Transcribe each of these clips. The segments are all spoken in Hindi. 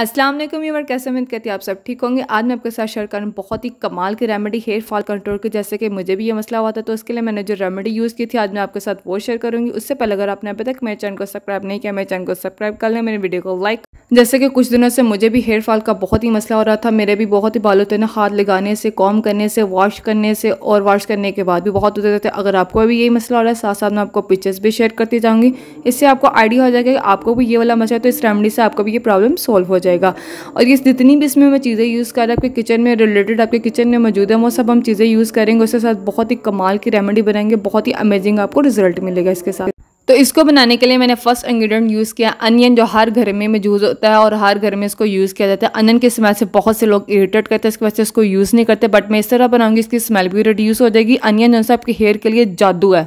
अस्सलाम वालेकुम यूवर कैसे उम्मीद है आप सब ठीक होंगे आज मैं आपके साथ शेयर करूँ बहुत ही कमाल की रेमेडी हेयर फॉल कंट्रोल की जैसे कि मुझे भी ये मसला हुआ था तो उसके लिए मैंने जो रेमेडी यूज़ की थी आज मैं आपके साथ वो शेयर करूँगी उससे पहले अगर आपने अभी तक मेरे चैनल को सब्सक्राइब नहीं किया मेरे चैनल को सब्सक्राइब कर लें मेरे वीडियो को लाइक जैसे कि कुछ दिनों से मुझे भी हेयर फॉल का बहुत ही मसला हो रहा था मेरे भी बहुत ही बाल होते ना हाथ लगाने से कॉम करने से वॉश करने से और वॉश करने के बाद भी बहुत होते थे अगर आपको भी यही मसला हो रहा है साथ साथ मैं आपको पिक्चर्स भी शेयर करती जाऊँगी इससे आपको आइडिया हो जाएगा कि आपको भी ये वाला मसला है तो इस रेमेडी से आपको भी ये प्रॉब्लम सॉल्व हो जाए जाएगा और ये जितनी भी इसमें मैं चीज़ें यूज़ कर आपके किचन में रिलेटेड आपके किचन में मौजूद है वो सब हम चीज़ें यूज़ करेंगे उसके साथ बहुत ही कमाल की रेमेडी बनाएंगे बहुत ही अमेजिंग आपको रिजल्ट मिलेगा इसके साथ तो इसको बनाने के लिए मैंने फर्स्ट इंग्रेडिएंट यूज़ किया अनियन जो हर घर में मौजूद होता है और हर घर में इसको यूज़ किया जाता है अनियन के स्मेल से बहुत से लोग इरीटेट करते हैं इसकी वजह से इसको यूज़ नहीं करते बट मैं इस तरह बनाऊंगी इसकी स्मेल भी रिड्यूस हो जाएगी अनियन जो है आपके हेयर के लिए जादू है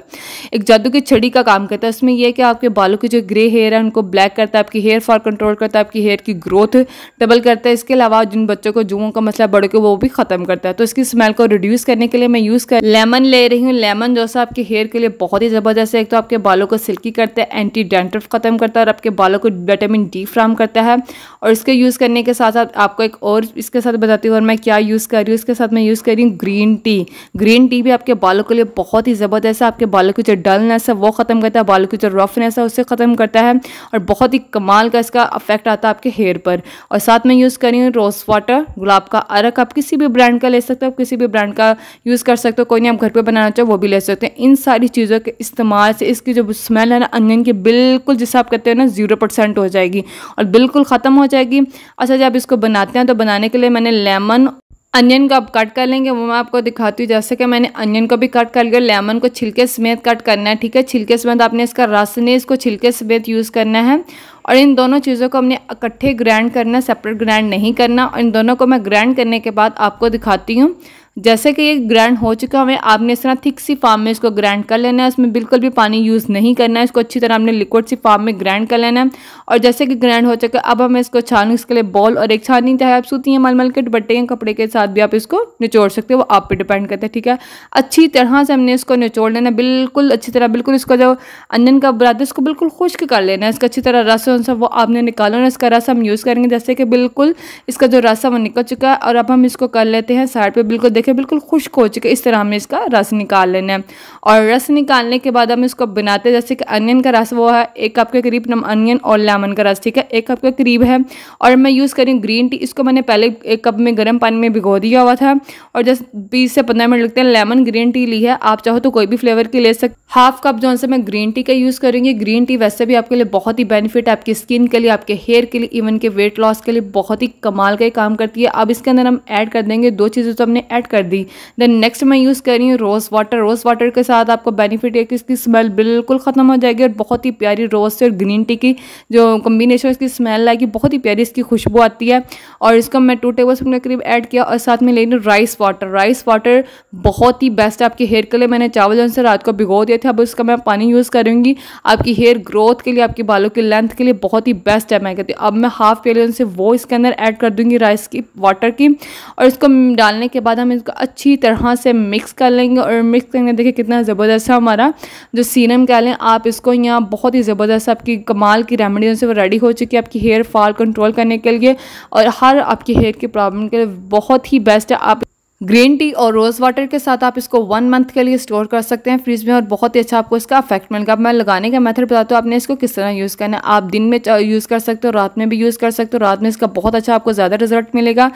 एक जादू की छड़ी का काम करता है उसमें यह कि आपके बालों के जो ग्रे हेयर है उनको ब्लैक करता है आपकी हेयर फॉल कंट्रोल करता है आपकी हेयर की ग्रोथ डबल करता है इसके अलावा जिन बच्चों को जुओं का मसला बड़े को वो भी ख़त्म करता है तो इसकी स्मेल को रिड्यूस करने के लिए मैं यूज़ कर लेमन ले रही हूँ लेमन जो है आपके हेयर के लिए बहुत ही ज़बरदस्त है एक तो आपके बालों को सिल्की करता है एंटी डेंट्रफ ख़त्म करता है और आपके बालों को विटामिन डी फ्राम करता है और इसके यूज़ करने के साथ साथ आपको एक और इसके साथ बताती हूँ और मैं क्या यूज़ कर रही हूँ इसके साथ मैं यूज़ कर रही हूँ ग्रीन टी ग्रीन टी भी आपके बालों के लिए बहुत ही ज़बरदस्त है आपके बालों की जो डलनेस है वो ख़त्म करता है बालों की जो रफनेस है उसे ख़त्म करता है और बहुत ही कमाल का इसका अफेक्ट आता है आपके हेयर पर और साथ में यूज़ कर रही हूँ रोज़ वाटर गुलाब का अरक आप किसी भी ब्रांड का ले सकते हो आप किसी भी ब्रांड का यूज़ कर सकते हो कोई नहीं आप घर पर बनाना चाहो वो भी ले सकते हैं इन सारी चीज़ों के इस्तेमाल से इसकी जो स्मेल है ना अनियन की बिल्कुल जिसे आप कहते हो ना ज़ीरो परसेंट हो जाएगी और बिल्कुल ख़त्म हो जाएगी अच्छा जब इसको बनाते हैं तो बनाने के लिए मैंने लेमन अनियन को आप कट कर लेंगे वो मैं आपको दिखाती हूँ जैसे कि मैंने अनियन को भी कट कर लिया लेमन को छिलके समेत कट करना है ठीक है छिलके समेत आपने इसका रस नहीं इसको छिलके समेत यूज़ करना है और इन दोनों चीज़ों को हमने इकट्ठे ग्राइंड करना सेपरेट ग्राइंड नहीं करना और इन दोनों को मैं ग्राइंड करने के बाद आपको दिखाती हूँ जैसे कि ये ग्राइंड हो चुका हमें आपने इस तरह थिक सी फार्म में इसको ग्राइंड कर लेना है इसमें बिल्कुल भी पानी यूज़ नहीं करना है इसको अच्छी तरह हमने लिक्विड सी फार्म में ग्राइंड कर लेना है और जैसे कि ग्राइंड हो चुका अब हमें इसको छान इसके लिए बॉल और एक छानी चाहे आप सूती हैं मलमल के दुपट्टे या कपड़े के साथ भी आप इसको निचोड़ सकते हो वो आप पर डिपेंड करते हैं ठीक है अच्छी तरह से हमने इसको निचोड़ लेना बिल्कुल अच्छी तरह बिल्कुल इसको जो अंजन का बुरा इसको बिल्कुल खुश्क कर लेना है इसका अच्छी तरह रस उन वो आपने निकालो ना इसका रस हम यूज़ करेंगे जैसे कि बिल्कुल इसका जो रस है वो निकल चुका है और अब हम इसको कर लेते हैं साइड पर बिल्कुल देखें बिल्कुल खुश्क हो चुके इस तरह हमें इसका रस निकाल लेना है और रस निकालने के बाद हम इसको बनाते हैं जैसे कि अनियन का रस वो है एक कप के करीब नम अनियन और लेमन का रस ठीक है एक कप के करीब है और मैं यूज़ करी ग्रीन टी इसको मैंने पहले एक कप में गर्म पानी में भिगो दिया हुआ था और जैसे बीस से पंद्रह मिनट लगते हैं लेमन ग्रीन टी ली है आप चाहो तो कोई भी फ्लेवर की ले सकते हाफ कप जो है मैं ग्रीन टी का यूज़ करूँगी ग्रीन टी वैसे भी आपके लिए बहुत ही बेनिफिट है आपकी स्किन के लिए आपके हेयर के लिए इवन के वेट लॉस के लिए बहुत ही कमाल का ही काम करती है अब इसके अंदर हम ऐड कर देंगे दो चीज़ें तो हमने ऐड कर दी देन नेक्स्ट मैं यूज़ कर रही हूँ रोज़ वाटर रोज़ वाटर के साथ आपको बेनिफिट है कि इसकी स्मेल बिल्कुल ख़त्म हो जाएगी और बहुत ही प्यारी रोज़ से और ग्रीन टी की जो कम्बिनेशन इसकी स्मेल आएगी बहुत ही प्यारी इसकी खुशबू आती है और इसको मैं टू टेबल स्पून के करीब ऐड किया और साथ में ले लूँ राइस वाटर राइस वाटर बहुत ही बेस्ट है आपके हेयर के लिए मैंने चावल जो रात को भिगो दिया था अब उसका मैं पानी यूज़ करूँगी आपकी हेयर ग्रोथ के लिए आपके बालों की लेंथ के लिए बहुत ही बेस्ट है मैं कहती अब मैं हाफ पेलियन से वो इसके अंदर ऐड कर दूँगी राइस की वाटर की और इसको डालने के बाद हम इसको अच्छी तरह से मिक्स कर लेंगे और मिक्स करेंगे देखिए कितना ज़बरदस्त है हमारा जो सीरम कह लें आप इसको यहाँ बहुत ही ज़बरदस्त आपकी कमाल की रेमेडीज़ों से वो रेडी हो चुकी है आपकी हेयर फॉल कंट्रोल करने के लिए और हर आपकी हेयर की प्रॉब्लम के लिए बहुत ही बेस्ट है आप ग्रीन टी और रोज़ वाटर के साथ आप इसको वन मंथ के लिए स्टोर कर सकते हैं फ्रिज में और बहुत ही अच्छा आपको इसका अफेक्ट मिलेगा मैं लगाने का मेथड बताता हूँ आपने इसको किस तरह यूज़ करना है आप दिन में यूज़ कर सकते हो रात में भी यूज़ कर सकते हो रात में इसका बहुत अच्छा आपको ज़्यादा रिजल्ट मिलेगा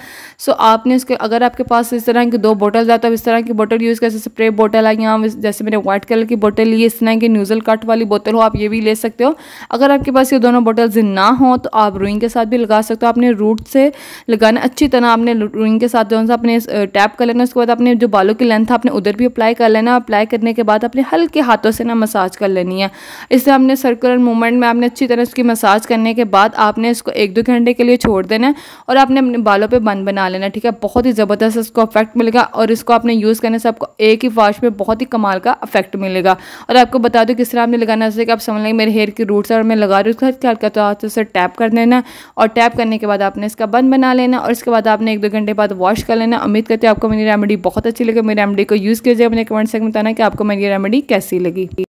सो आपने इसको अगर आपके पास इस तरह की दो बोटल जाए तो आप इस तरह की बोटल यूज़ कर स्प्रे बोटल आई यहाँ जैसे मैंने व्हाइट कलर की बोटल ली इस तरह की न्यूज़ल कट वाली बोतल हो आप ये भी ले सकते हो अगर आपके पास ये दोनों बोटल्स ना हो तो आप रूइंग के साथ भी लगा सकते हो आपने रूट से लगाना अच्छी तरह आपने रूइंग के साथ जो अपने टैप कर लेना उसके बाद अपने जो बालों की लेंथ था आपने उधर भी अप्लाई कर लेना अप्लाई करने के बाद अपने हल्के हाथों से ना मसाज कर लेनी है इससे आपने सर्कुलर मूवमेंट में आपने अच्छी तरह उसकी मसाज करने के बाद आपने इसको एक दो घंटे के लिए छोड़ देना और आपने अपने बालों पर बंद बना लेना ठीक है बहुत ही ज़बरदस्त इसको अफेक्ट मिलेगा और इसको आपने यूज़ करने से आपको एक ही वॉश में बहुत ही कमाल का अफेक्ट मिलेगा और आपको बता दो किस तरह आपने लगाना जैसे कि आप समझ लेंगे मेरे हेयर की रूट्स और मैं लगा रही हूँ उसका हल्का तो हाथों से टैप कर देना और टैप करने के बाद आपने इसका बंद बना लेना और इसके बाद आपने एक दो घंटे बाद वॉश कर लेना उम्मीद करते हैं आपको मेरी रेमेडी बहुत अच्छी लगी मेरी रेमेडी को यूज़ कीजिए अपने कमेंट सेक्शन में बताना कि आपको मेरी रेमेडी कैसी लगी